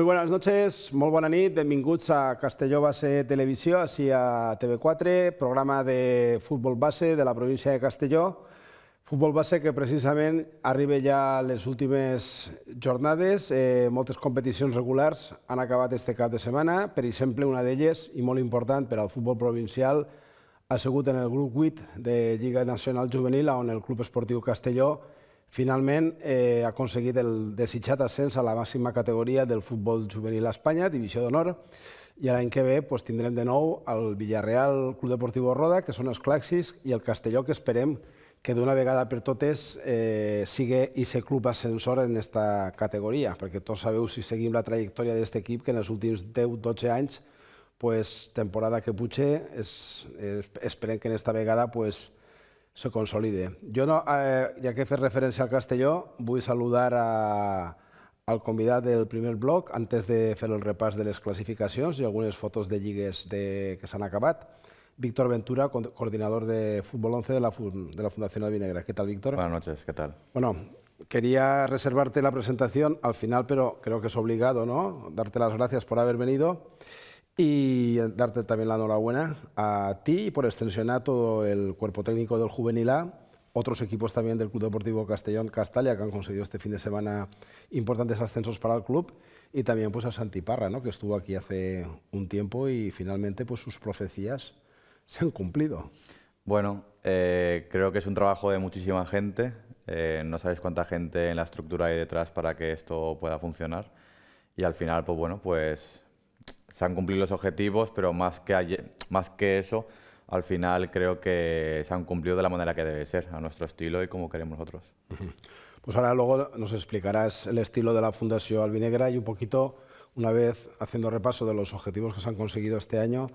Muy buenas noches, molt bona nit, benvinguts a Castelló Base Televisió, així a TV4, programa de futbol base de la província de Castelló. Futbol base que precisament arriba ja a les últimes jornades, eh, moltes competicions regulars han acabat este cap de setmana, per exemple una d'elles, i molt important per al futbol provincial, ha sigut en el grup 8 de Lliga Nacional Juvenil, on el Club Esportiu Castelló Finalment, eh, ha aconseguit el desitjat ascens a la màxima categoria del futbol juvenil a Espanya, divisió d'honor, i l'any que ve pues, tindrem de nou el Villarreal Club Deportivo Roda, que són els Claxis, i el Castelló, que esperem que d'una vegada per totes eh, sigui IC Club Ascensor en aquesta categoria, perquè tots sabeu si seguim la trajectòria d'aquest equip que en els últims 10-12 anys, pues, temporada que puja, es, es, esperem que en aquesta vegada pues, se consolide. Jo, no, eh, ja que he fet referència al Castelló, vull saludar a, al convidat del primer bloc, antes de fer el repàs de les classificacions i algunes fotos de lligues de, que s'han acabat. Víctor Ventura, coordinador de Futbol 11 de la, de la Fundació de Vinegra. ¿Qué tal, Víctor? Buenas noches, ¿qué tal? Bueno, quería reservarte la presentación al final, pero creo que es obligado, ¿no? Darte las gracias por haber venido. y darte también la enhorabuena a ti y por extensión a todo el cuerpo técnico del Juvenil A, otros equipos también del Club Deportivo Castellón Castalia que han conseguido este fin de semana importantes ascensos para el club y también pues a Santiparra, ¿no? que estuvo aquí hace un tiempo y finalmente pues sus profecías se han cumplido. Bueno, eh, creo que es un trabajo de muchísima gente. Eh, no sabéis cuánta gente en la estructura hay detrás para que esto pueda funcionar. Y al final, pues bueno, pues se han cumplido los objetivos, pero más que, más que eso, al final creo que se han cumplido de la manera que debe ser, a nuestro estilo y como queremos nosotros. Pues ahora luego nos explicarás el estilo de la Fundación Albinegra y un poquito, una vez haciendo repaso de los objetivos que se han conseguido este año,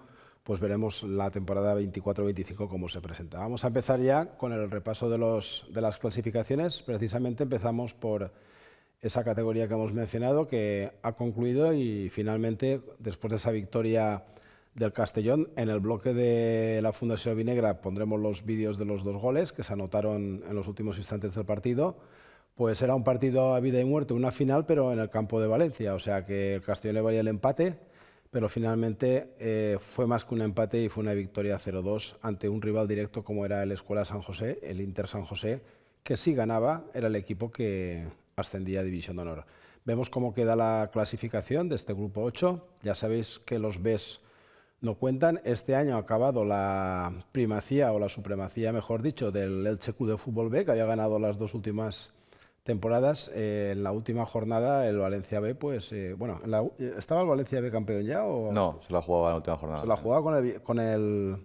pues veremos la temporada 24-25 cómo se presenta. Vamos a empezar ya con el repaso de, los, de las clasificaciones. Precisamente empezamos por esa categoría que hemos mencionado, que ha concluido y finalmente, después de esa victoria del Castellón, en el bloque de la Fundación Vinegra pondremos los vídeos de los dos goles que se anotaron en los últimos instantes del partido. Pues era un partido a vida y muerte, una final, pero en el campo de Valencia. O sea que el Castellón le valía el empate, pero finalmente eh, fue más que un empate y fue una victoria 0-2 ante un rival directo como era el Escuela San José, el Inter San José, que sí ganaba, era el equipo que ascendía a División de Honor. Vemos cómo queda la clasificación de este grupo 8. Ya sabéis que los Bs no cuentan. Este año ha acabado la primacía o la supremacía, mejor dicho, del Elche de Fútbol B, que había ganado las dos últimas temporadas. Eh, en la última jornada, el Valencia B, pues, eh, bueno, ¿estaba el Valencia B campeón ya? O... No, se la jugaba en la última jornada. Se la jugaba con con el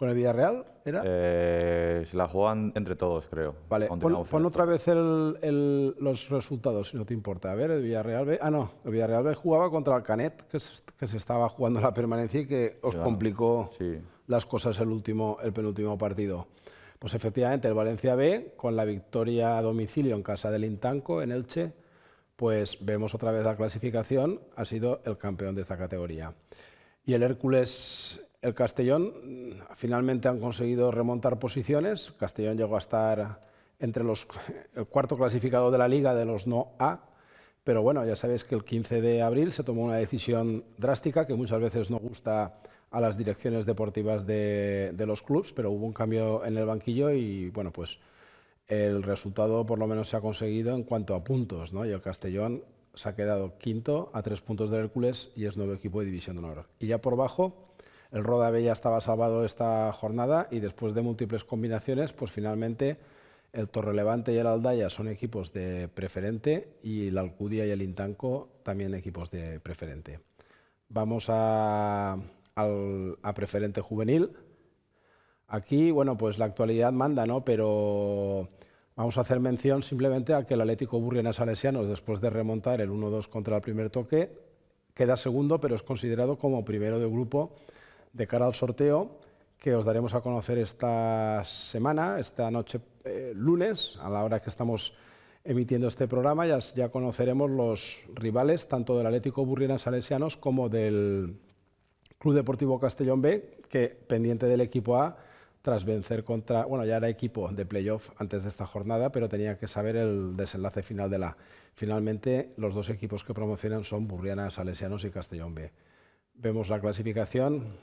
¿Con el Villarreal era? Eh, se la juegan entre todos, creo. Vale, pon, otra vez los resultados, si no te importa. A ver, el Villarreal B... Ah, no, el Villarreal B jugaba contra el Canet, que se, estaba jugando la permanencia y que os complicó las cosas el, último, el penúltimo partido. Pues efectivamente, el Valencia B, con la victoria a domicilio en casa del Intanco, en Elche, pues vemos otra vez la clasificación, ha sido el campeón de esta categoría. Y el Hércules el Castellón finalmente han conseguido remontar posiciones. Castellón llegó a estar entre los, el cuarto clasificado de la liga de los no A, pero bueno, ya sabéis que el 15 de abril se tomó una decisión drástica que muchas veces no gusta a las direcciones deportivas de, los clubes, pero hubo un cambio en el banquillo y bueno, pues el resultado por lo menos se ha conseguido en cuanto a puntos, ¿no? Y el Castellón se ha quedado quinto a tres puntos de Hércules y es nuevo equipo de División de Honor. Y ya por bajo el Roda ya estaba salvado esta jornada y después de múltiples combinaciones, pues finalmente el Torrelevante y el Aldaya son equipos de preferente y la Alcudia y el Intanco también equipos de preferente. Vamos a, a preferente juvenil. Aquí, bueno, pues la actualidad manda, ¿no? Pero vamos a hacer mención simplemente a que el Atlético Burriana Salesianos, después de remontar el 1-2 contra el primer toque, queda segundo, pero es considerado como primero de grupo de cara al sorteo que os daremos a conocer esta semana, esta noche eh, lunes, a la hora que estamos emitiendo este programa, ya, ya conoceremos los rivales tanto del Atlético Burriana Salesianos como del Club Deportivo Castellón B, que pendiente del equipo A, tras vencer contra, bueno, ya era equipo de playoff antes de esta jornada, pero tenía que saber el desenlace final de la. Finalmente, los dos equipos que promocionan son Burriana Salesianos y Castellón B. Vemos la clasificación,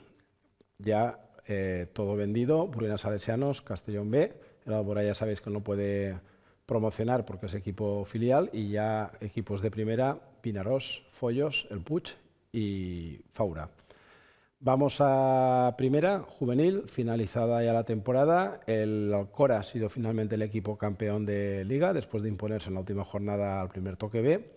ya eh, todo vendido, Brunas Salesianos, Castellón B. El Alboraya ya sabéis que no puede promocionar porque es equipo filial y ya equipos de primera, Pinaros, Follos, El Puch y Faura. Vamos a primera, juvenil, finalizada ya la temporada. El Cora ha sido finalmente el equipo campeón de liga después de imponerse en la última jornada al primer toque B.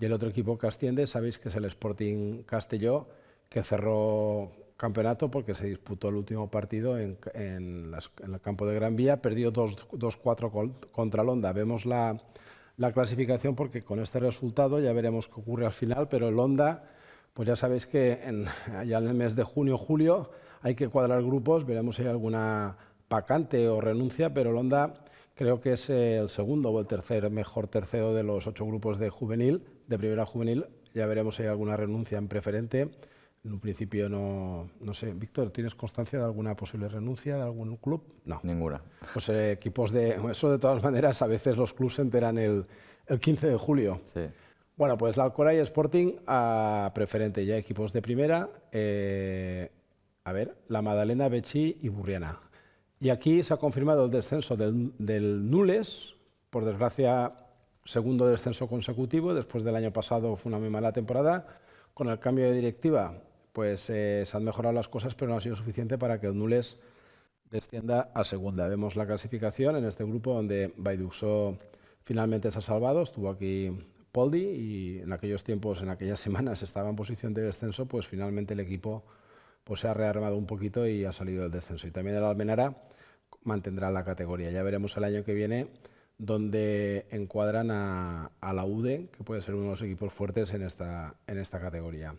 Y el otro equipo que asciende, sabéis que es el Sporting Castelló, que cerró campeonato porque se disputó el último partido en, el campo de Gran Vía, perdió 2-4 contra Londa. Vemos la, clasificación porque con este resultado ya veremos qué ocurre al final, pero el Londa, pues ya sabéis que en, ya en el mes de junio, julio, hay que cuadrar grupos, veremos si hay alguna vacante o renuncia, pero Londa creo que es el segundo o el tercer, mejor tercero de los ocho grupos de juvenil, de primera juvenil, ya veremos si hay alguna renuncia en preferente en un principio no, no sé. Víctor, ¿tienes constancia de alguna posible renuncia de algún club? No. Ninguna. Pues eh, equipos de... Eso de todas maneras, a veces los clubes se enteran el, 15 de julio. Sí. Bueno, pues la y Sporting a preferente, ya equipos de primera. Eh, a ver, la Madalena, Bechi y Burriana. Y aquí se ha confirmado el descenso del, del Nules, por desgracia, segundo descenso consecutivo, después del año pasado fue una muy mala temporada. Con el cambio de directiva pues eh, se han mejorado las cosas, pero no ha sido suficiente para que Nules descienda a segunda. Vemos la clasificación en este grupo donde Baiduxo finalmente se ha salvado, estuvo aquí Poldi y en aquellos tiempos, en aquellas semanas estaba en posición de descenso, pues finalmente el equipo pues, se ha rearmado un poquito y ha salido del descenso. Y también el Almenara mantendrá la categoría. Ya veremos el año que viene donde encuadran a, a la UDE, que puede ser uno de los equipos fuertes en esta categoría.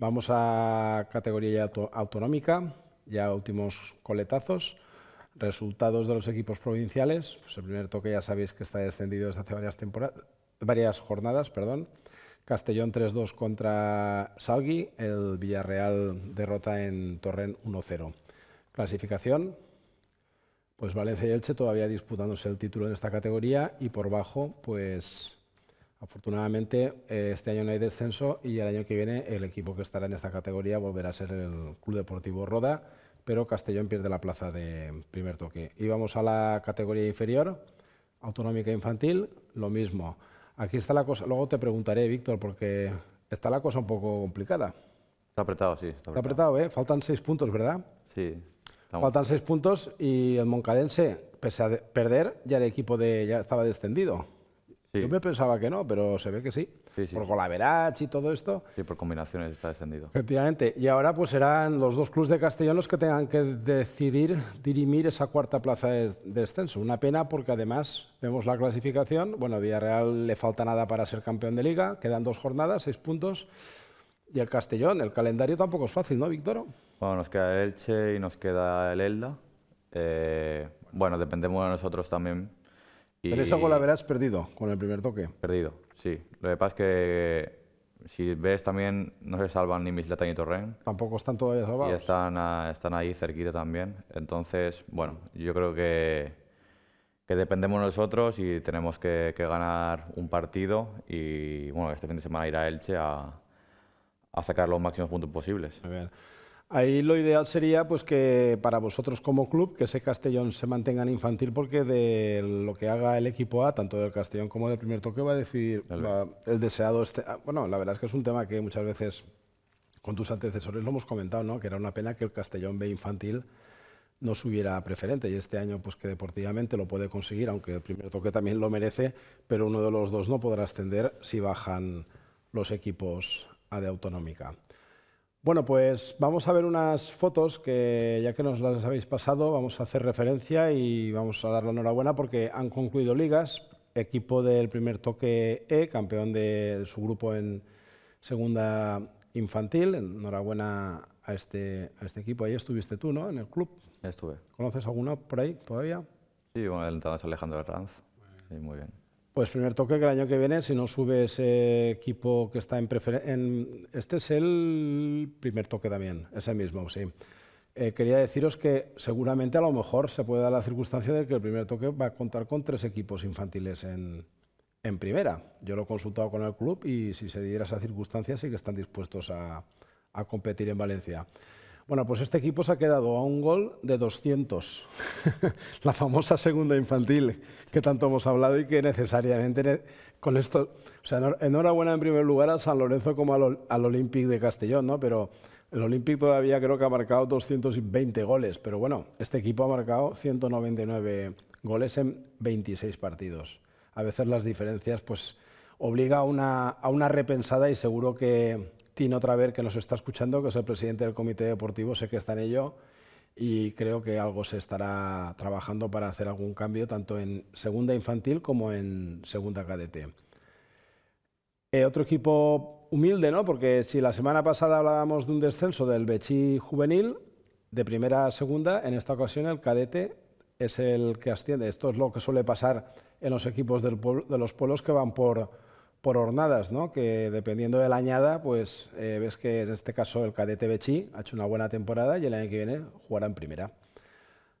Vamos a categoría ya autonómica, ya últimos coletazos. Resultados de los equipos provinciales. Pues el primer toque ya sabéis que está descendido desde hace varias, varias jornadas. Perdón. Castellón 3-2 contra Salgui. El Villarreal derrota en Torren 1-0. Clasificación. Pues Valencia y Elche todavía disputándose el título en esta categoría y por bajo, pues Afortunadamente, eh, este año no hay descenso y el año que viene el equipo que estará en esta categoría volverá a ser el Club Deportivo Roda, pero Castellón pierde la plaza de primer toque. Y vamos a la categoría inferior, autonómica infantil, lo mismo. Aquí está la cosa, luego te preguntaré, Víctor, porque está la cosa un poco complicada. Está apretado, sí. Está apretado, ¿eh? Faltan seis puntos, ¿verdad? Sí. Faltan seis puntos y el Moncadense, pese a perder, ya el equipo de, ya estaba descendido. Yo me pensaba que no, pero se ve que sí. por Golaverach y todo esto. Sí, por combinaciones está descendido. Efectivamente. Y ahora pues serán los dos clubes de Castellón los que tengan que decidir, dirimir esa cuarta plaza de descenso. Una pena porque además vemos la clasificación. Bueno, a Villarreal le falta nada para ser campeón de liga. Quedan dos jornadas, seis puntos. Y el Castellón, el calendario tampoco es fácil, ¿no, Víctor? Bueno, nos queda el Elche y nos queda el Elda. Eh, bueno, dependemos de nosotros también y Pero esa la verás perdido con el primer toque. Perdido, sí. Lo que pasa es que si ves también no se salvan ni Misleta ni Torren. Tampoco están todavía salvados. Y están, ahí cerquita también. Entonces, bueno, yo creo que, dependemos nosotros y tenemos que, ganar un partido. Y bueno, este fin de semana irá Elche a, sacar los máximos puntos posibles. Ahí lo ideal sería pues que para vosotros como club que ese Castellón se mantenga en infantil porque de lo que haga el equipo A, tanto del Castellón como del primer toque, va a decidir el deseado... Este, ah, bueno, la verdad es que es un tema que muchas veces con tus antecesores lo hemos comentado, ¿no? que era una pena que el Castellón B infantil no subiera preferente y este año pues que deportivamente lo puede conseguir, aunque el primer toque también lo merece, pero uno de los dos no podrá ascender si bajan los equipos A de autonómica. Bueno, pues vamos a ver unas fotos que ya que nos las habéis pasado, vamos a hacer referencia y vamos a dar la enhorabuena porque han concluido ligas. Equipo del primer toque E, campeón de, su grupo en segunda infantil. Enhorabuena a este, a este equipo. Ahí estuviste tú, ¿no? En el club. Estuve. ¿Conoces alguno por ahí todavía? Sí, bueno, el es Alejandro Herranz. muy bien. Pues primer toque que el año que viene, si no sube ese eh, equipo que está en preferencia... Este es el primer toque también, ese mismo, sí. Eh, quería deciros que seguramente a lo mejor se puede dar la circunstancia de que el primer toque va a contar con tres equipos infantiles en, en primera. Yo lo he consultado con el club y si se diera esa circunstancia sí que están dispuestos a, a competir en Valencia. Bueno, pues este equipo se ha quedado a un gol de 200, la famosa segunda infantil que tanto hemos hablado y que necesariamente con esto... O sea, enhorabuena en primer lugar a San Lorenzo como al, al de Castellón, ¿no? Pero el Olympic todavía creo que ha marcado 220 goles, pero bueno, este equipo ha marcado 199 goles en 26 partidos. A veces las diferencias pues obliga a una repensada y seguro que Tino Traver, que nos está escuchando, que es el presidente del Comité Deportivo, sé que está en ello y creo que algo se estará trabajando para hacer algún cambio tanto en segunda infantil como en segunda cadete. Eh, otro equipo humilde, ¿no? Porque si la semana pasada hablábamos de un descenso del Bechí juvenil de primera a segunda, en esta ocasión el cadete es el que asciende. Esto es lo que suele pasar en los equipos de los pueblos que van por por hornadas, ¿no? que dependiendo de la añada, pues eh, ves que en este caso el cadete Bechí ha hecho una buena temporada y el año que viene jugará en primera.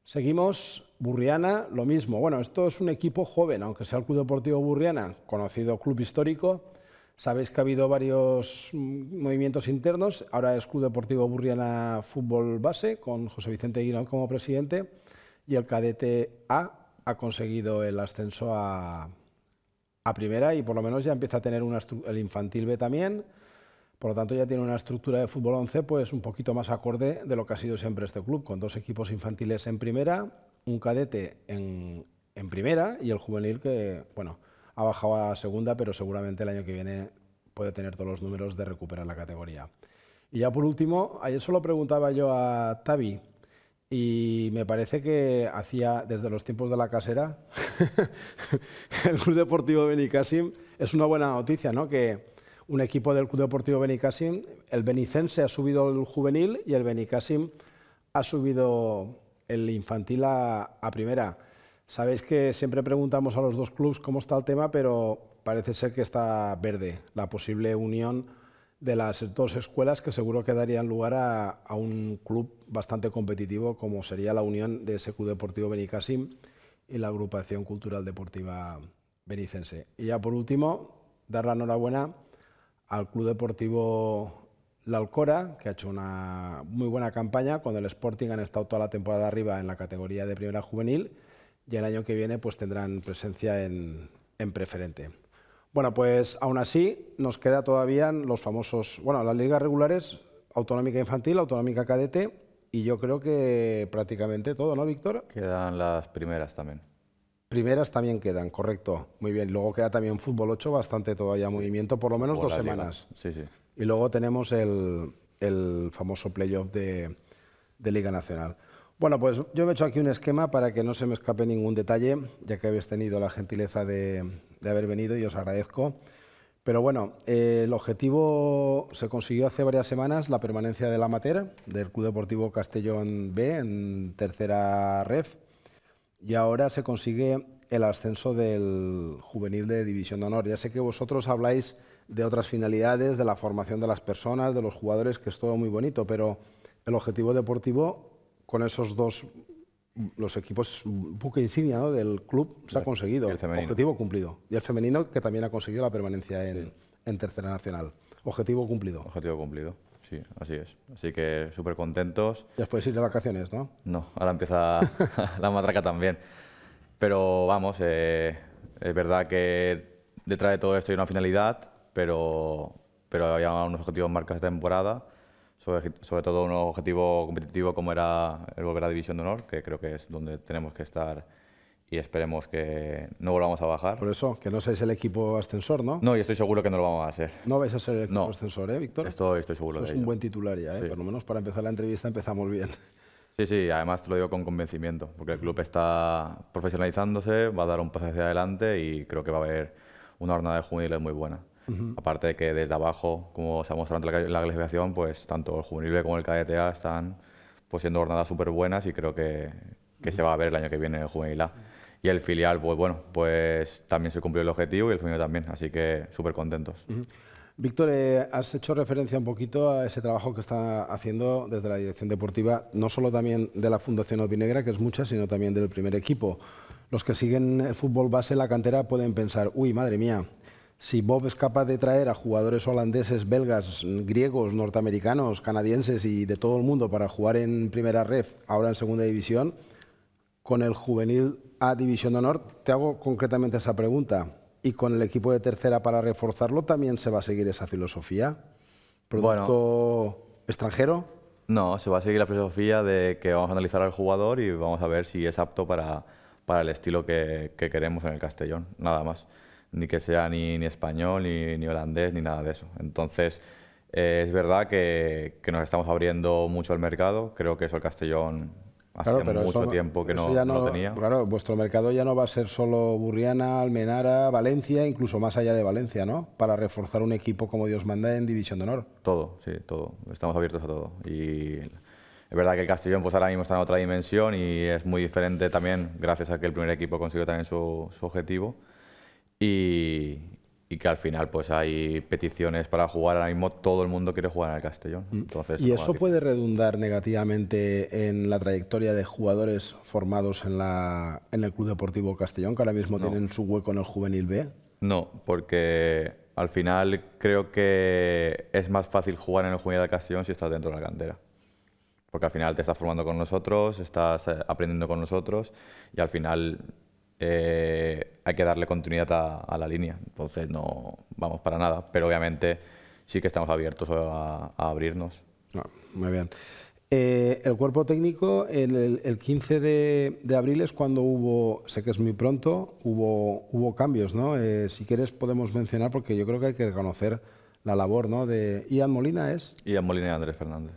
Seguimos, Burriana, lo mismo. Bueno, esto es un equipo joven, aunque sea el Club Deportivo Burriana, conocido club histórico. Sabéis que ha habido varios mm, movimientos internos. Ahora es Club Deportivo Burriana Fútbol Base, con José Vicente Guirón como presidente. Y el cadete A ha conseguido el ascenso a, a primera y por lo menos ya empieza a tener una el infantil B también, por lo tanto ya tiene una estructura de fútbol 11 pues un poquito más acorde de lo que ha sido siempre este club, con dos equipos infantiles en primera, un cadete en, en primera y el juvenil que, bueno, ha bajado a segunda, pero seguramente el año que viene puede tener todos los números de recuperar la categoría. Y ya por último, ayer lo preguntaba yo a Tavi, y me parece que hacía desde los tiempos de la casera, el Club Deportivo Benicassim, es una buena noticia, ¿no? Que un equipo del Club Deportivo Benicassim, el Benicense ha subido el juvenil y el Benicassim ha subido el infantil a primera. Sabéis que siempre preguntamos a los dos clubes cómo está el tema, pero parece ser que está verde la posible unión de las dos escuelas que seguro que darían lugar a, un club bastante competitivo como sería la unión de SQ Deportivo Benicassim y la agrupación cultural deportiva benicense. Y ya por último, dar la enhorabuena al Club Deportivo La Alcora, que ha hecho una muy buena campaña, cuando el Sporting han estado toda la temporada arriba en la categoría de primera juvenil y el año que viene pues tendrán presencia en preferente. Bueno, pues aún así nos queda todavía los famosos, bueno, las ligas regulares, autonómica infantil, autonómica cadete, y yo creo que prácticamente todo, ¿no, Víctor? Quedan las primeras también. Primeras también quedan, correcto. Muy bien. Luego queda también fútbol 8, bastante todavía movimiento, por lo menos dos semanas. Sí, sí. Y luego tenemos el, el famoso playoff de, de Liga Nacional. Bueno, pues yo me he hecho aquí un esquema para que no se me escape ningún detalle, ya que habéis tenido la gentileza de, haber venido y os agradezco. Pero bueno, eh, el objetivo se consiguió hace varias semanas, la permanencia de la amateur, del Club Deportivo Castellón B, en tercera ref, y ahora se consigue el ascenso del juvenil de División de Honor. Ya sé que vosotros habláis de otras finalidades, de la formación de las personas, de los jugadores, que es todo muy bonito, pero el objetivo deportivo con esos dos los equipos buque insignia del club se ha conseguido, el objetivo cumplido. Y el femenino que también ha conseguido la permanencia en, Tercera Nacional. Objetivo cumplido. Objetivo cumplido, sí, así es. Así que súper contentos. después ir de vacaciones, ¿no? No, ahora empieza la matraca también. Pero vamos, eh, es verdad que detrás de todo esto hay una finalidad, pero, pero había unos objetivos marcados de temporada sobre, todo un objetivo competitivo como era el volver a División de Honor, que creo que es donde tenemos que estar y esperemos que no volvamos a bajar. Por eso, que no seáis el equipo ascensor, ¿no? No, y estoy seguro que no lo vamos a hacer. No vais a ser el equipo ascensor, ¿eh, Víctor? Estoy, estoy seguro eso Es un buen titular ya, ¿eh? por lo menos para empezar la entrevista empezamos bien. Sí, sí, además te lo digo con convencimiento, porque el club está profesionalizándose, va a dar un paso hacia adelante y creo que va a haber una jornada de juveniles muy buena. Aparte de que desde abajo, como se ha mostrado en la, la clasificación, pues tanto el juvenil como el KDTA están pues, siendo jornadas súper buenas y creo que, se va a ver el año que viene el juvenil A. Y el filial, pues bueno, pues también se cumplió el objetivo y el femenino también, así que súper contentos. Víctor, eh, has hecho referencia un poquito a ese trabajo que está haciendo desde la dirección deportiva, no solo también de la Fundación Opinegra, que es mucha, sino también del primer equipo. Los que siguen el fútbol base en la cantera pueden pensar, uy, madre mía, si Bob es capaz de traer a jugadores holandeses, belgas, griegos, norteamericanos, canadienses y de todo el mundo para jugar en primera red, ahora en segunda división, con el juvenil a División de Honor, te hago concretamente esa pregunta. ¿Y con el equipo de tercera para reforzarlo también se va a seguir esa filosofía? ¿Producto extranjero? No, se va a seguir la filosofía de que vamos a analizar al jugador y vamos a ver si es apto para, el estilo que queremos en el Castellón, nada más ni que sea ni, español, ni, holandés, ni nada de eso. Entonces, eh, es verdad que, nos estamos abriendo mucho el mercado. Creo que eso el Castellón hace mucho tiempo que no, no, tenía. Claro, vuestro mercado ya no va a ser solo Burriana, Almenara, Valencia, incluso más allá de Valencia, ¿no? Para reforzar un equipo como Dios manda en División de Honor. Todo, sí, todo. Estamos abiertos a todo. Y es verdad que el Castellón pues ahora mismo está en otra dimensión y es muy diferente también gracias a que el primer equipo consiguió también su, su objetivo. Y, que al final pues hay peticiones para jugar ahora mismo todo el mundo quiere jugar en el Castellón mm. entonces y eso puede redundar negativamente en la trayectoria de jugadores formados en la en el Club Deportivo Castellón que ahora mismo tienen su hueco en el juvenil B no porque al final creo que es más fácil jugar en el juvenil de Castellón si estás dentro de la cantera porque al final te estás formando con nosotros estás eh, aprendiendo con nosotros y al final eh, hay que darle continuidad a, la línea. Entonces no vamos para nada, pero obviamente sí que estamos abiertos a, abrirnos. Ah, muy bien. Eh, el cuerpo técnico, el, el 15 de, abril es cuando hubo, sé que es muy pronto, hubo, hubo cambios, ¿no? Eh, si quieres podemos mencionar, porque yo creo que hay que reconocer la labor, ¿no? De Ian Molina es. Ian Molina y Andrés Fernández.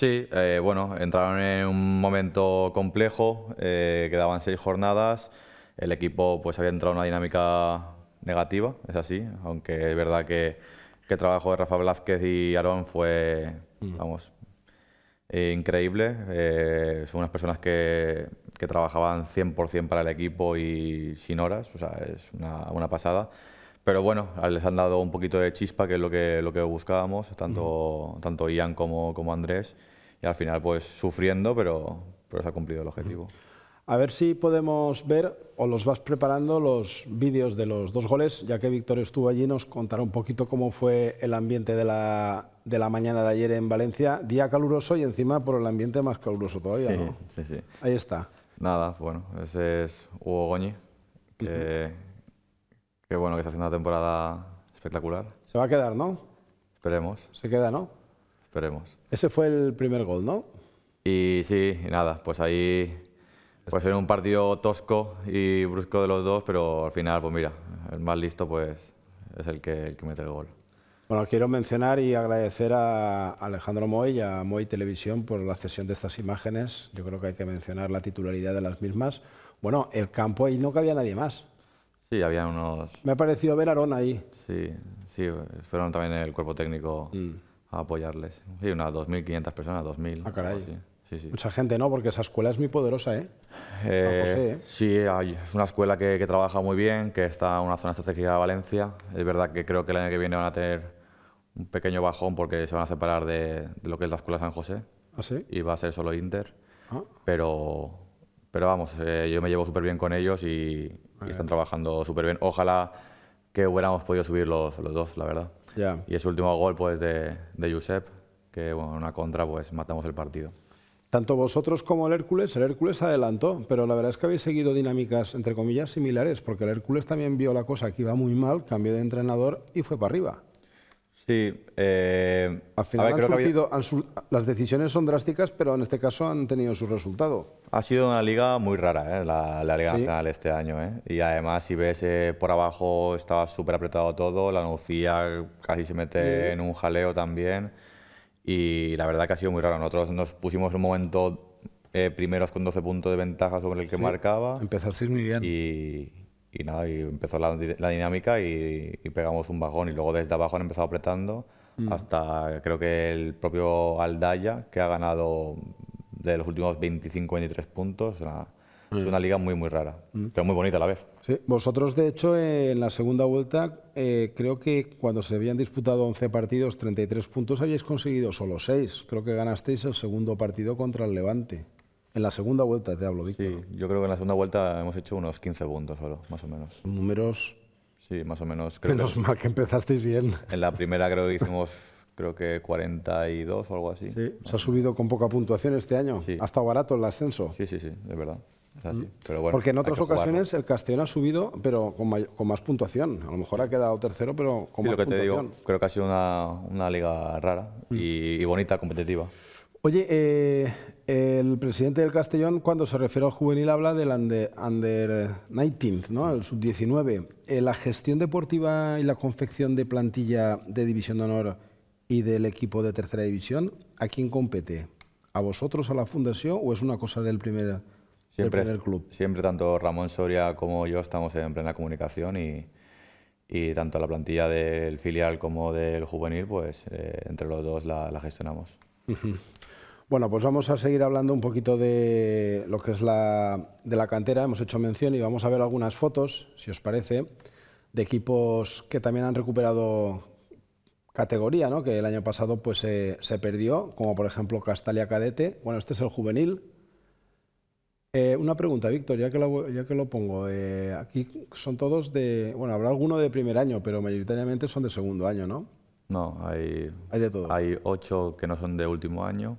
Sí, eh, bueno, entraron en un momento complejo, eh, quedaban seis jornadas, el equipo pues había entrado en una dinámica negativa, es así, aunque es verdad que, el trabajo de Rafa Blázquez y Aarón fue, mm. vamos, eh, increíble, son unas personas que, que trabajaban 100% para el equipo y sin horas, o sea, es una, una pasada. Pero bueno, les han dado un poquito de chispa, que es lo que, lo que buscábamos, tanto, mm. tanto Ian como, como Andrés y al final pues sufriendo, pero, pero se ha cumplido el objetivo. A ver si podemos ver o los vas preparando los vídeos de los dos goles, ya que Víctor estuvo allí, nos contará un poquito cómo fue el ambiente de la, mañana de ayer en Valencia, día caluroso y encima por el ambiente más caluroso todavía, sí, Sí, sí. Ahí está. Nada, bueno, ese es Hugo Goñi, que, que bueno, que está haciendo una temporada espectacular. Se va a quedar, ¿no? Esperemos. Se queda, ¿no? Esperemos. Ese fue el primer gol, ¿no? Y sí, nada, pues ahí pues ser un partido tosco y brusco de los dos, pero al final, pues mira, el más listo pues es el que, el que mete el gol. Bueno, quiero mencionar y agradecer a Alejandro Moy y a Moy Televisión por la cesión de estas imágenes. Yo creo que hay que mencionar la titularidad de las mismas. Bueno, el campo ahí no cabía nadie más. Sí, había unos... Me ha parecido ver a Arón ahí. Sí, sí, fueron también el cuerpo técnico... Mm a apoyarles. sí unas 2.500 personas, 2.000. Ah, caray. Mucha gente, ¿no? Porque esa escuela es muy poderosa, ¿eh? eh José, ¿eh? Sí, hay, es una escuela que, trabaja muy bien, que está en una zona estratégica de Valencia. Es verdad que creo que el año que viene van a tener un pequeño bajón porque se van a separar de, lo que es la escuela San José. ¿Ah, sí? Y va a ser solo Inter. Ah. Pero, pero vamos, eh, yo me llevo súper bien con ellos y, y están trabajando súper bien. Ojalá que hubiéramos podido subir los, los dos, la verdad. Y ese último gol pues, de, de Josep, que en una contra pues, matamos el partido. Tanto vosotros como el Hércules, el Hércules adelantó, pero la verdad es que habéis seguido dinámicas, entre comillas, similares, porque el Hércules también vio la cosa que iba muy mal, cambió de entrenador y fue para arriba. Sí. Eh, Al final han las decisiones son drásticas, pero en este caso han tenido su resultado. Ha sido una liga muy rara, ¿eh? la, Liga Nacional este año. ¿eh? Y además, si ves eh, por abajo, estaba súper apretado todo. La Nucía casi se mete en un jaleo también. Y la verdad que ha sido muy raro. Nosotros nos pusimos un momento eh, primeros con 12 puntos de ventaja sobre el que sí. marcaba. Empezasteis muy bien. Y, y nada, y empezó la, dinámica y, pegamos un bajón y luego desde abajo han empezado apretando mm. hasta creo que el propio Aldaya, que ha ganado de los últimos 25, 23 puntos. Mm. Es una liga muy, muy rara, mm. pero muy bonita a la vez. Vosotros, de hecho, en la segunda vuelta, eh, creo que cuando se habían disputado 11 partidos, 33 puntos, habíais conseguido solo 6. Creo que ganasteis el segundo partido contra el Levante. En la segunda vuelta te hablo, Víctor. Sí, yo creo que en la segunda vuelta hemos hecho unos 15 puntos solo, más o menos. Números... Sí, más o menos. Creo menos mal que empezasteis bien. En la primera creo que hicimos creo que 42 o algo así. Sí, se ha subido con poca puntuación este año. Sí. Ha estado barato el ascenso. Sí, sí, sí, es verdad. Mm. Pero Porque en otras ocasiones el Castellón ha subido, pero con, más puntuación. A lo mejor ha quedado tercero, pero con más lo puntuación. creo que ha sido una, liga rara y, y bonita, competitiva. Oye, eh, el presidente del Castellón, cuando se refiere al juvenil, habla del under, 19, ¿no? el sub-19. Eh, ¿La gestión deportiva y la confección de plantilla de División de Honor y del equipo de tercera división, ¿a quién compete? ¿A vosotros, a la fundación o es una cosa del primer, club? Siempre tanto Ramón Soria como yo estamos en plena comunicación y, tanto la plantilla del filial como del juvenil, pues eh, entre los dos la, la gestionamos. Bueno, pues vamos a seguir hablando un poquito de lo que es la, de la cantera. Hemos hecho mención y vamos a ver algunas fotos, si os parece, de equipos que también han recuperado categoría, ¿no? que el año pasado pues, se perdió, como por ejemplo Castalia Cadete. Bueno, este es el juvenil. Eh, una pregunta, Víctor, ya, que lo, ya que lo pongo. Eh, aquí son todos de... Bueno, habrá alguno de primer año, pero mayoritariamente son de segundo año, ¿no? No, hay... Hay de todo. Hay ocho que no son de último año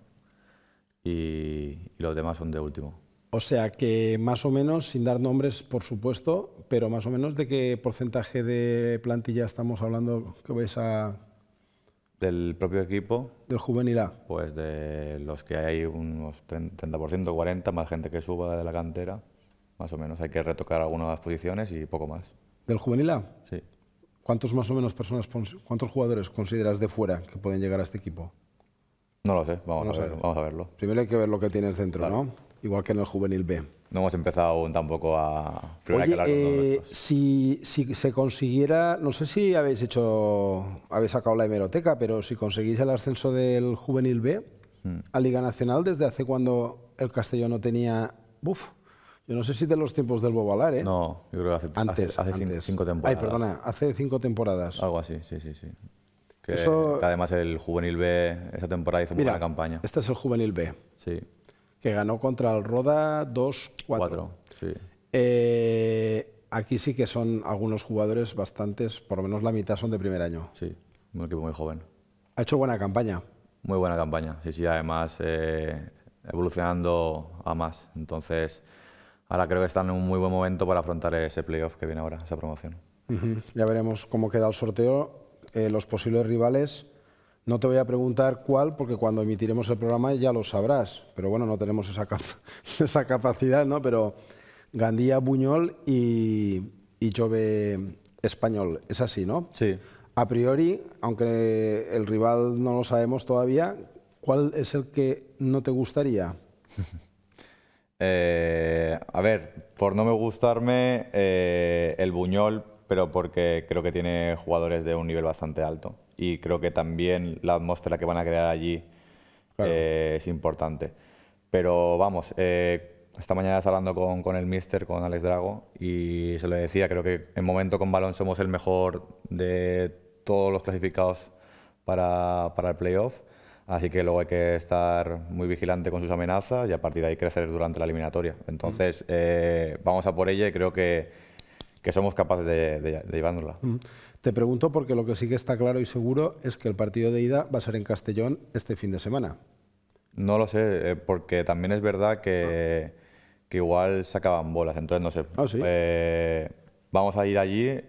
y, los demás son de último. O sea que más o menos, sin dar nombres por supuesto, pero más o menos de qué porcentaje de plantilla estamos hablando que vais a... Del propio equipo. Del juvenil A. Pues de los que hay unos 30%, 40%, más gente que suba de la cantera, más o menos. Hay que retocar algunas posiciones y poco más. ¿Del juvenil A? Sí. ¿Cuántos más o menos personas, cuántos jugadores consideras de fuera que pueden llegar a este equipo? No lo sé, vamos, a, vamos a verlo. Primero hay que ver lo que tienes dentro, centro, ¿no? Igual que en el juvenil B. No hemos empezado aún tampoco a... Oye, eh, si, si, se consiguiera, no sé si habéis hecho, habéis sacado la hemeroteca, pero si conseguís el ascenso del juvenil B hmm. a Liga Nacional, desde hace cuando el Castellón no tenía... Uf, yo no sé si de los tiempos del Bobalar, ¿eh? No, yo creo que hace, antes, hace, cinco temporadas. Ay, perdona, hace cinco temporadas. Algo así, sí, sí, sí. Que, además el Juvenil B esa temporada hizo buena campaña. Este es el Juvenil B. Sí. Que ganó contra el Roda 2-4. Eh, aquí sí que son algunos jugadores bastantes, por lo menos la mitad son de primer año. Sí, un equipo muy joven. Ha hecho buena campaña. Muy buena campaña, sí, sí, además eh, evolucionando a más. Entonces, ahora creo que están en un muy buen momento para afrontar ese playoff que viene ahora, esa promoción. Ya veremos cómo queda el sorteo. Eh, los posibles rivales. No te voy a preguntar cuál, porque cuando emitiremos el programa ya lo sabrás. Pero bueno, no tenemos esa, esa capacidad, ¿no? Pero Gandía, Buñol y, y Español. Es así, ¿no? Sí. A priori, aunque el rival no lo sabemos todavía, ¿cuál es el que no te gustaría? Eh, a ver, por no me gustarme, eh, el Buñol pero porque creo que tiene jugadores de un nivel bastante alto. Y creo que también la atmósfera que van a crear allí eh, es importante. Pero vamos, eh, esta mañana estaba hablando con, con, el mister, con Alex Drago, y se lo decía, creo que en momento con balón somos el mejor de todos los clasificados para, para el playoff. Así que luego hay que estar muy vigilante con sus amenazas y a partir de ahí crecer durante la eliminatoria. Entonces, mm. eh, vamos a por ella y creo que que somos capaces de, llevándola. Te pregunto porque lo que sí que está claro y seguro es que el partido de ida va a ser en Castellón este fin de semana. No lo sé, eh, porque también es verdad ah. que, igual sacaban bolas, entonces no sé. Ah, eh, vamos a ir allí,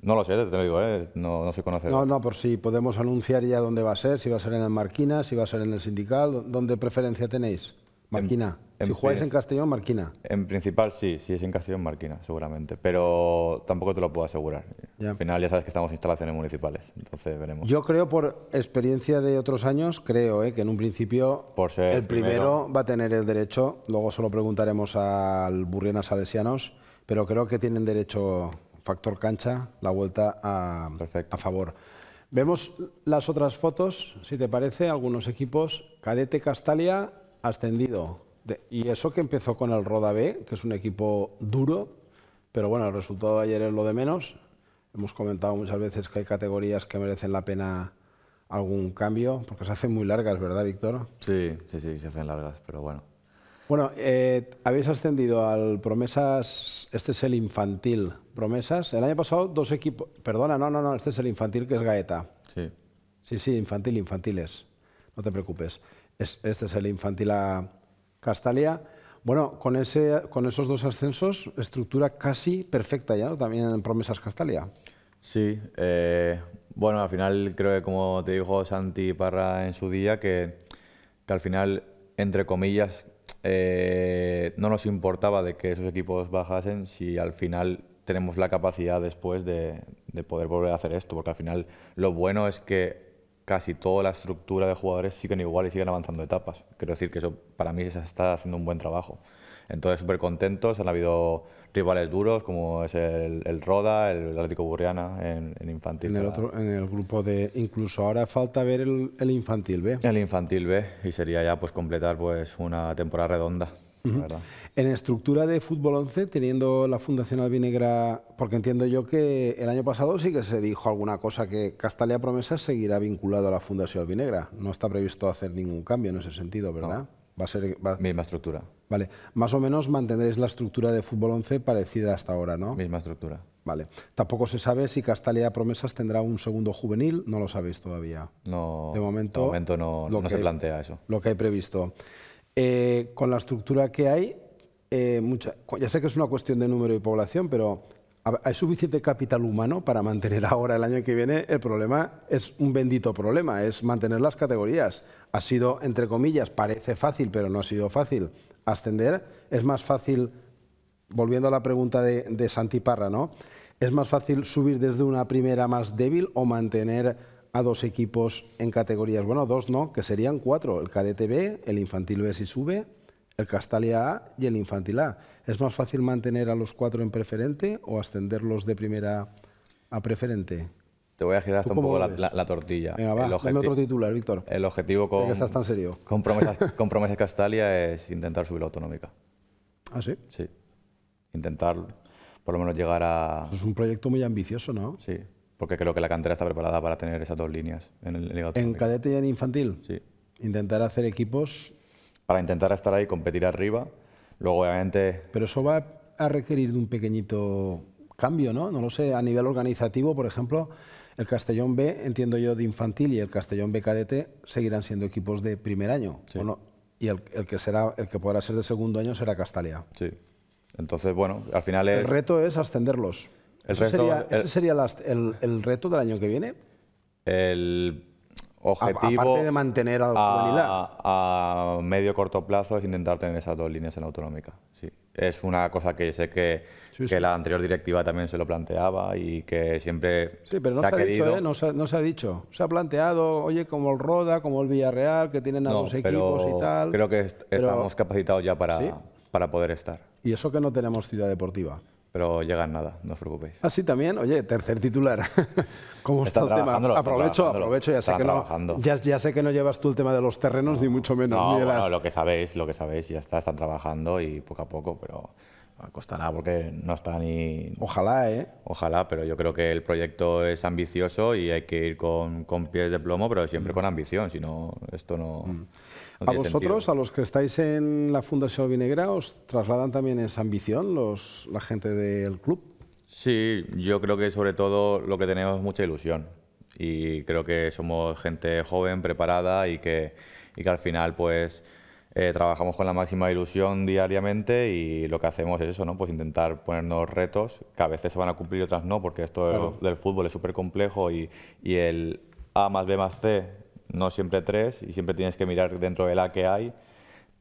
no lo sé, te lo digo, eh, no, se conoce. No, no, por si podemos anunciar ya dónde va a ser, si va a ser en el Marquina, si va a ser en el Sindical, ¿dónde preferencia tenéis? Marquina. si juegas en Castellón, Marquina. En principal sí, si es en Castellón, Marquina, seguramente. Pero tampoco te lo puedo asegurar. Al final ya sabes que estamos en instalaciones municipales, entonces veremos. Yo creo, por experiencia de otros años, creo eh, que en un principio el primero, va a tener el derecho, luego solo preguntaremos al Burriana Salesianos, pero creo que tienen derecho, factor cancha, la vuelta a, a favor. Vemos las otras fotos, si te parece, algunos equipos. Cadete Castalia ascendido. y eso que empezó con el Roda B, que es un equipo duro, pero bueno, el resultado de ayer es lo de menos. Hemos comentado muchas veces que hay categorías que merecen la pena algún cambio, porque se hacen muy largas, ¿verdad, Víctor? Sí, sí, sí, se hacen largas, pero bueno. Bueno, eh, habéis ascendido al Promesas, este es el infantil, Promesas. El año pasado dos equipos, perdona, no, no, no, este es el infantil que es Gaeta. Sí. Sí, sí, infantil, infantiles, no te preocupes este es el infantil a Castalia. Bueno, con, ese, con esos dos ascensos, estructura casi perfecta ya, también en Promesas Castalia. Sí, eh, bueno, al final creo que como te dijo Santi Parra en su día, que, al final, entre comillas, eh, no nos importaba de que esos equipos bajasen si al final tenemos la capacidad después de poder volver a hacer esto, porque al final lo bueno es que casi toda la estructura de jugadores siguen igual y siguen avanzando etapas. Quiero decir que eso para mí se está haciendo un buen trabajo. Entonces, súper contentos. Han habido rivales duros como es el, Roda, el Atlético Burriana en, infantil. En el, otro, el, grupo de. Incluso ahora falta ver el, infantil B. El infantil B y sería ya pues completar pues una temporada redonda. En estructura de fútbol 11, teniendo la Fundación Albinegra, porque entiendo yo que el año pasado sí que se dijo alguna cosa que Castalia Promesas seguirá vinculado a la Fundación Albinegra. No está previsto hacer ningún cambio en ese sentido, ¿verdad? va a ser misma estructura. Vale, más o menos mantendréis la estructura de fútbol 11 parecida hasta ahora, ¿no? Misma estructura. Vale. Tampoco se sabe si Castalia Promesas tendrá un segundo juvenil, no lo sabéis todavía. No. De momento, no, no se plantea eso. Lo que hay previsto. Eh, con la estructura que hay, eh, ya sé que es una cuestión de número y población, pero ¿hay suficiente capital humano para mantener ahora el año que viene? El problema es un bendito problema, es mantener las categorías. Ha sido, entre comillas, parece fácil, pero no ha sido fácil ascender. Es más fácil, volviendo a la pregunta de, Santiparra, ¿Es más fácil subir desde una primera más débil o mantener a dos equipos en categorías? Bueno, dos no, que serían cuatro, el KDTB, el infantil B si sube, el Castalia A y el Infantil A. ¿Es más fácil mantener a los cuatro en preferente o ascenderlos de primera a preferente? Te voy a girar hasta un poco la, tortilla. Venga, va, el otro titular, Víctor. El objetivo con, estás tan serio. Castalia es intentar subir la autonómica. ¿Ah, sí? Sí. Intentar por lo menos llegar a... es un proyecto muy ambicioso, ¿no? Sí, porque creo que la cantera está preparada para tener esas dos líneas en el, en el ¿En cadete y en infantil? Sí. Intentar hacer equipos para intentar estar ahí, competir arriba. Luego, obviamente... Pero eso va a requerir de un pequeñito cambio, ¿no? No lo sé, a nivel organizativo, por ejemplo, el Castellón B, entiendo yo, de infantil y el Castellón B cadete seguirán siendo equipos de primer año, Y el, que será, el que podrá ser de segundo año será Castalia. Sí. Entonces, bueno, al final es... El reto es ascenderlos. ese, sería, el... el reto del año que viene. El objetivo. aparte de mantener a, a, medio corto plazo es intentar tener esas dos líneas en la autonómica. Sí. Es una cosa que sé que, la anterior directiva también se lo planteaba y que siempre. Sí, pero no se, ha, dicho, ¿eh? no, se, ha dicho. Se ha planteado, oye, como el Roda, como el Villarreal, que tienen a dos equipos y tal. Creo que estamos capacitados ya para, para poder estar. Y eso que no tenemos ciudad deportiva pero llega en nada, no os preocupéis. Así ah, también, oye, tercer titular. ¿Cómo está, el tema? Aprovecho, aprovecho, ya sé, que no, ya, sé que no llevas tú el tema de los terrenos, ni mucho menos. No, lo que sabéis, lo que sabéis, ya está, están trabajando y poco a poco, pero costará porque no está ni... Ojalá, ¿eh? Ojalá, pero yo creo que el proyecto es ambicioso y hay que ir con, pies de plomo, pero siempre con ambición, si no, esto no... Mm. a vosotros, a los que estáis en la Fundación Vinegra, ¿os trasladan también esa ambición los, la gente del club? Sí, yo creo que sobre todo lo que tenemos es mucha ilusión y creo que somos gente joven, preparada y que, y que al final pues eh, trabajamos con la máxima ilusión diariamente y lo que hacemos es eso, ¿no? Pues intentar ponernos retos que a veces se van a cumplir y otras no, porque esto del fútbol es súper complejo y, el A más B más C no siempre tres y siempre tienes que mirar dentro del A que hay,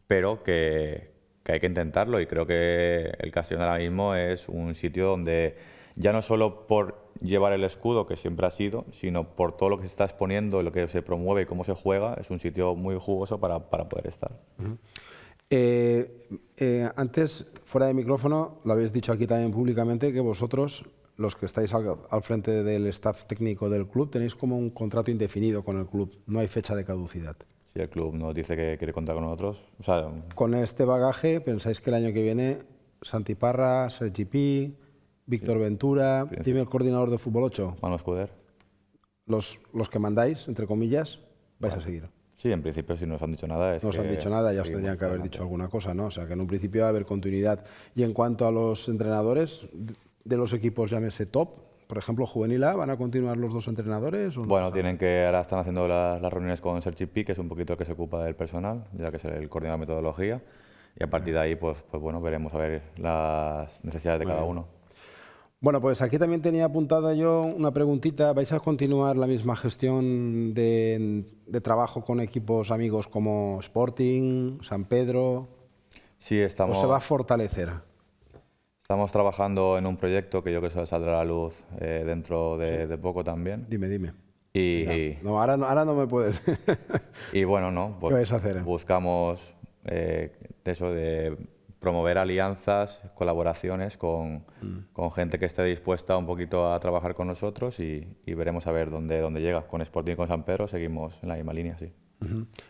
pero que, que hay que intentarlo y creo que el Castellón ahora mismo es un sitio donde ya no solo por llevar el escudo, que siempre ha sido, sino por todo lo que se está exponiendo, lo que se promueve y cómo se juega, es un sitio muy jugoso para, para poder estar. Eh, eh, antes, fuera de micrófono, lo habéis dicho aquí también públicamente, que vosotros, los que estáis al, frente del staff técnico del club, tenéis como un contrato indefinido con el club, no hay fecha de caducidad. Si el club nos dice que quiere contar con nosotros, Con este bagaje, ¿pensáis que el año que viene Santiparra, Sergi Pi, Víctor Ventura, tiene el coordinador de Fútbol 8. Manu Escuder. Los, los que mandáis, entre comillas, vais a seguir. Sí, en principio si no os han dicho nada es No os han dicho nada, ya os tendrían que haber dicho alguna cosa, ¿no? O sea, que en un principio va a haber continuidad. Y en cuanto a los entrenadores de los equipos, llámese top, por ejemplo, Juvenil A, ¿van a continuar los dos entrenadores? Bueno, tienen que, ahora están haciendo las, reuniones con Sergi Pi, que es un poquito el que se ocupa del personal, ya que es el coordinador de metodología, y a partir de ahí, pues, pues bueno, veremos a ver las necesidades de cada uno. Bueno, pues aquí también tenía apuntada yo una preguntita. ¿Vais a continuar la misma gestión de, trabajo con equipos amigos como Sporting, San Pedro? Sí, estamos. ¿O se va a fortalecer? Estamos trabajando en un proyecto que yo que que saldrá a la luz eh, dentro de, poco también. Dime, dime. Y, no, ahora no, ahora no me puedes. y bueno, no. Pues ¿Qué vais a hacer? Buscamos eh, eso de promover alianzas, colaboraciones mm. con, gente que esté dispuesta un poquito a trabajar con nosotros y, veremos a ver dónde, dónde llega. Con Sporting y con San Pedro seguimos en la misma línea, sí.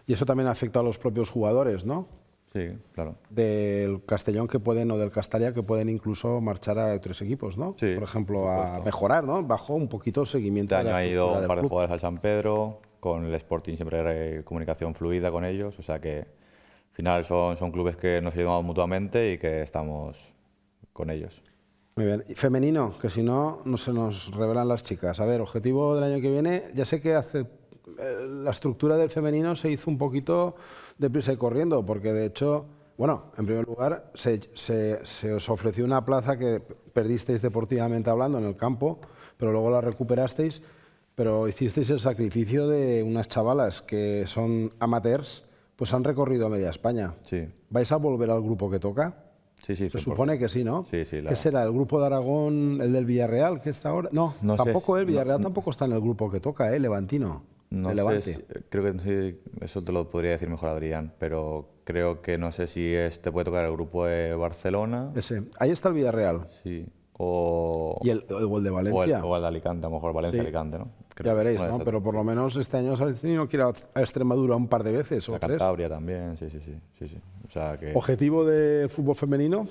Y eso también afecta a los propios jugadores, ¿no? Sí, claro. Del Castellón que pueden, o del Castalia que pueden incluso marchar a tres equipos, ¿no? Sí, Por ejemplo, a mejorar, ¿no? Bajo un poquito seguimiento. Este año ha ido un par de jugadores al San Pedro, con el Sporting siempre hay comunicación fluida con ellos, o sea que final son, son clubes que nos ayudamos mutuamente y que estamos con ellos. Muy bien. Y femenino, que si no, no se nos revelan las chicas. A ver, objetivo del año que viene, ya sé que hace eh, la estructura del femenino se hizo un poquito deprisa y corriendo, porque de hecho, bueno, en primer lugar, se, se, se os ofreció una plaza que perdisteis deportivamente hablando en el campo, pero luego la recuperasteis, pero hicisteis el sacrificio de unas chavalas que son amateurs pues han recorrido a media España. ¿Vais a volver al grupo que toca? Sí, sí, Se supone que sí, ¿no? Sí, sí. ¿Qué será? ¿El grupo de Aragón, el del Villarreal, que está ahora? No, no tampoco el Villarreal tampoco está en el grupo que toca, ¿eh? Levantino. Sé, creo que eso te lo podría decir mejor Adrián, pero creo que no sé si te puede tocar el grupo de Barcelona. Ese. Ahí está el Villarreal. Sí. O, y el, de Valencia. O el, de Alicante, a lo mejor Valencia-Alicante, ya veréis, ¿no? Pero por lo menos este año ha tenido que ir a, Extremadura un par de veces, a Cantabria también, sí, sí, sí. sí, ¿Objetivo de fútbol femenino?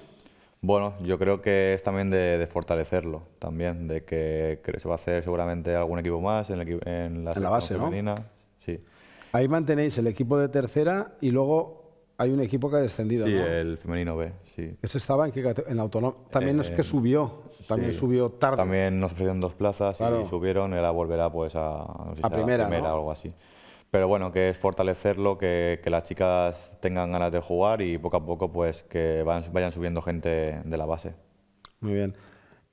Bueno, yo creo que es también de, fortalecerlo, también, de que, se va a hacer seguramente algún equipo más en, la, base femenina. Sí. Ahí mantenéis el equipo de tercera y luego hay un equipo que ha descendido. Sí, el femenino B sí. ¿Ese estaba en, que en También es que eh, subió, también subió tarde. También nos ofrecieron dos plazas y subieron, ahora volverá pues a, no primera, algo así. Pero bueno, que es fortalecerlo, que, las chicas tengan ganas de jugar y poco a poco pues que van, vayan subiendo gente de la base. Muy bien.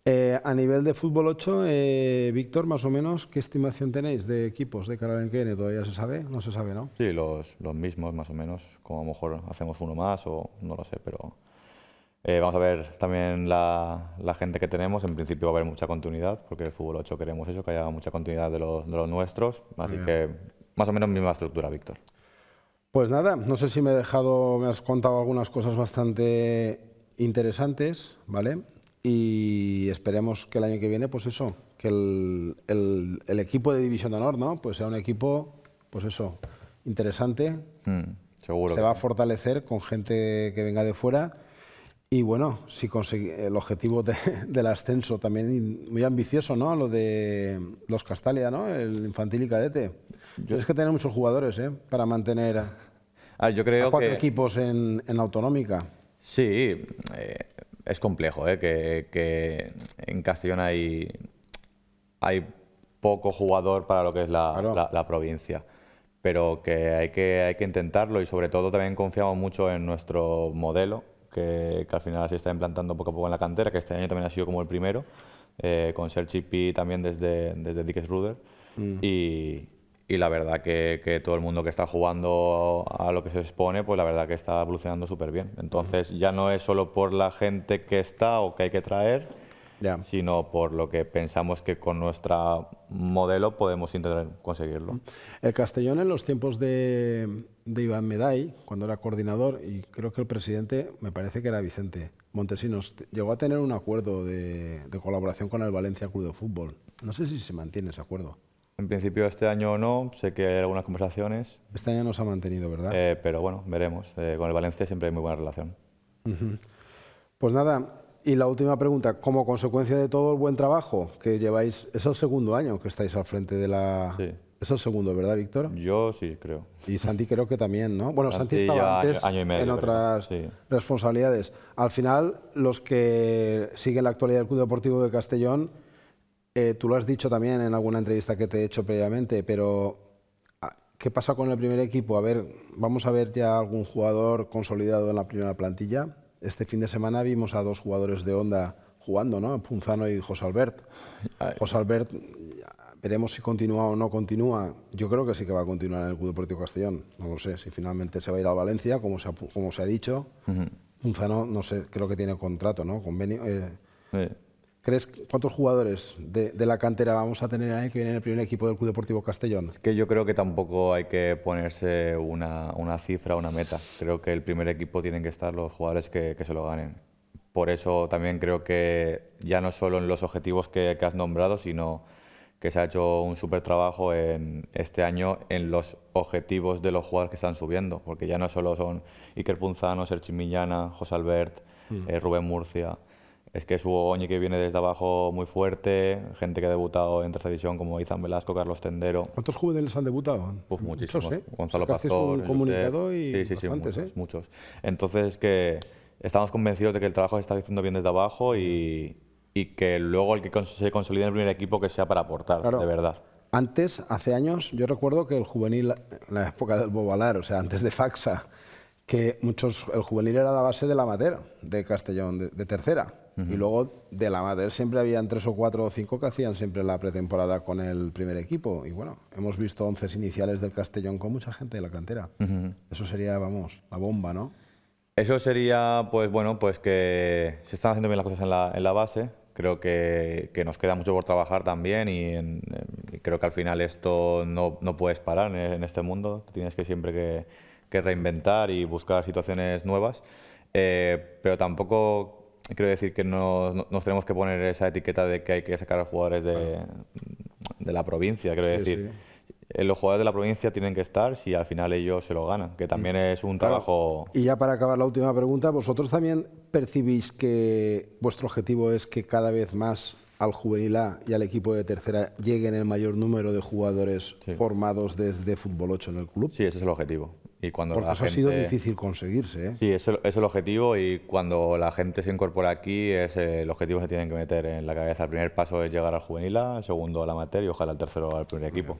Eh, a nivel de fútbol 8, eh, Víctor, más o menos, ¿qué estimación tenéis de equipos de cara ¿Todavía se sabe? No se sabe, ¿no? Sí, los, los mismos, más o menos. Como a lo mejor hacemos uno más o no lo sé, pero eh, vamos a ver también la, gente que tenemos. En principio va a haber mucha continuidad, porque el fútbol 8 queremos eso, que haya mucha continuidad de los, nuestros. Así que más o menos misma estructura, Víctor. Pues nada, no sé si me he dejado, me has contado algunas cosas bastante interesantes, ¿vale? Y esperemos que el año que viene, pues eso, que el, equipo de División de Honor, ¿no? Pues sea un equipo, pues eso, interesante. Mm, seguro. Se va a fortalecer con gente que venga de fuera y bueno, si consigue el objetivo del ascenso también muy ambicioso, ¿no? Lo de los Castalia, ¿no? El infantil y cadete. es que tener muchos jugadores, ¿eh? Para mantener ah, yo creo cuatro equipos en, la autonómica. Sí, eh, es complejo, ¿eh? Que, en Castellón hay, hay poco jugador para lo que es la, provincia pero que hay que intentarlo y sobre todo también confiamos mucho en nuestro modelo que, al final se está implantando poco a poco en la cantera, que este año también ha sido como el primero, eh, con Sergi P también desde, desde Dick mm. Y, la verdad que, todo el mundo que está jugando a lo que se expone, pues la verdad que está evolucionando súper bien. Entonces ya no es solo por la gente que está o que hay que traer, sino por lo que pensamos que con nuestro modelo podemos intentar conseguirlo. Mm. El Castellón en los tiempos de, Iván Meday, cuando era coordinador, y creo que el presidente, me parece que era Vicente Montesinos, llegó a tener un acuerdo de, colaboración con el Valencia Club de Fútbol. No sé si se mantiene ese acuerdo. En principio este año no, sé que hay algunas conversaciones. Este año no se ha mantenido, ¿verdad? Eh, pero bueno, veremos. Eh, con el Valencia siempre hay muy buena relación. Pues nada, y la última pregunta, como consecuencia de todo el buen trabajo que lleváis, es el segundo año que estáis al frente de la... Es el segundo, ¿verdad, Víctor? Yo sí, creo. Y Santi creo que también, ¿no? Bueno, Santi, estaba antes en otras responsabilidades. Al final, los que siguen la actualidad del Club Deportivo de Castellón, eh, tú lo has dicho también en alguna entrevista que te he hecho previamente, pero ah, ¿qué pasa con el primer equipo? A ver, vamos a ver ya algún jugador consolidado en la primera plantilla este fin de semana vimos a dos jugadores de onda jugando, ¿no? Punzano y José Albert. José Albert, veremos si continúa o no continúa. Yo creo que sí que va a continuar en el Club Deportivo Castellón. No lo sé, si finalmente se va a ir a Valencia, como se ha, como dicho. Punzano, no sé, creo que tiene contrato, ¿no? Convenio. Eh, ¿Crees cuántos jugadores de, la cantera vamos a tener ahí que vienen en el primer equipo del Club Deportivo Castellón? que yo creo que tampoco hay que ponerse una, cifra, una meta. Creo que el primer equipo tienen que estar los jugadores que, se lo ganen. Por eso también creo que ya no solo en los objetivos que, has nombrado, sino que se ha hecho un súper trabajo en este año en los objetivos de los jugadores que están subiendo, porque ya no solo son Iker Punzano, Sergi Millana, José Albert, mm. eh, Rubén Murcia es que su Oñi que viene desde abajo muy fuerte, gente que ha debutado en tercera división como Izan Velasco, Carlos Tendero. ¿Cuántos juveniles han debutado? Pues muchísimos. Muchos, ¿eh? Gonzalo Sacaste Pastor, comunicado y muchos, ¿eh? muchos. Entonces que estamos convencidos de que el trabajo se está haciendo bien desde abajo y, que luego el que se consolide en el primer equipo que sea para aportar, de verdad. Antes, hace años, yo recuerdo que el juvenil, en la época del Bobalar, o sea, antes de Faxa, que muchos, el juvenil era la base de la madera, de Castellón, de tercera y luego de la madera, siempre habían tres o cuatro o cinco que hacían siempre la pretemporada con el primer equipo. Y bueno, hemos visto once iniciales del Castellón con mucha gente de la cantera. Eso sería, vamos, la bomba, ¿no? Eso sería, pues bueno, pues que se están haciendo bien las cosas en la, base. Creo que, nos queda mucho por trabajar también y, creo que al final esto no, puedes parar en, este mundo. Tienes que siempre que, reinventar y buscar situaciones nuevas. Eh, pero tampoco Quiero decir que no, nos tenemos que poner esa etiqueta de que hay que sacar a jugadores de, la provincia, quiero decir. Eh, los jugadores de la provincia tienen que estar si al final ellos se lo ganan, que también mm. es un trabajo... Y ya para acabar la última pregunta, ¿vosotros también percibís que vuestro objetivo es que cada vez más al juvenil A y al equipo de tercera lleguen el mayor número de jugadores formados desde Fútbol 8 en el club? Sí, ese es el objetivo. Y cuando eso ha sido difícil conseguirse. ¿eh? Sí, eso, es el objetivo y cuando la gente se incorpora aquí, es eh, el objetivo que se tienen que meter en la cabeza. El primer paso es llegar al juvenil, el segundo la materia y ojalá el tercero al primer equipo.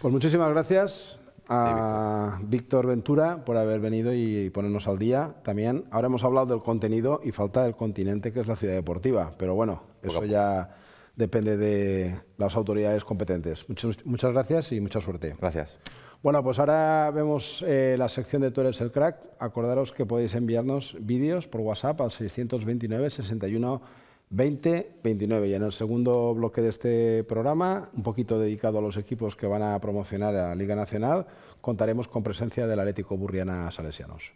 Pues muchísimas gracias a Víctor Ventura por haber venido y ponernos al día también. Ahora hemos hablado del contenido y falta el continente que es la ciudad deportiva, pero bueno, eso ya depende de las autoridades competentes. Muchas, muchas gracias y mucha suerte. Gracias. Bueno, pues ahora vemos eh, la sección de Tú eres el crack. Acordaros que podéis enviarnos vídeos por WhatsApp al 629 61 20 29. Y en el segundo bloque de este programa, un poquito dedicado a los equipos que van a promocionar a la Liga Nacional, contaremos con presencia del Atlético Burriana Salesianos.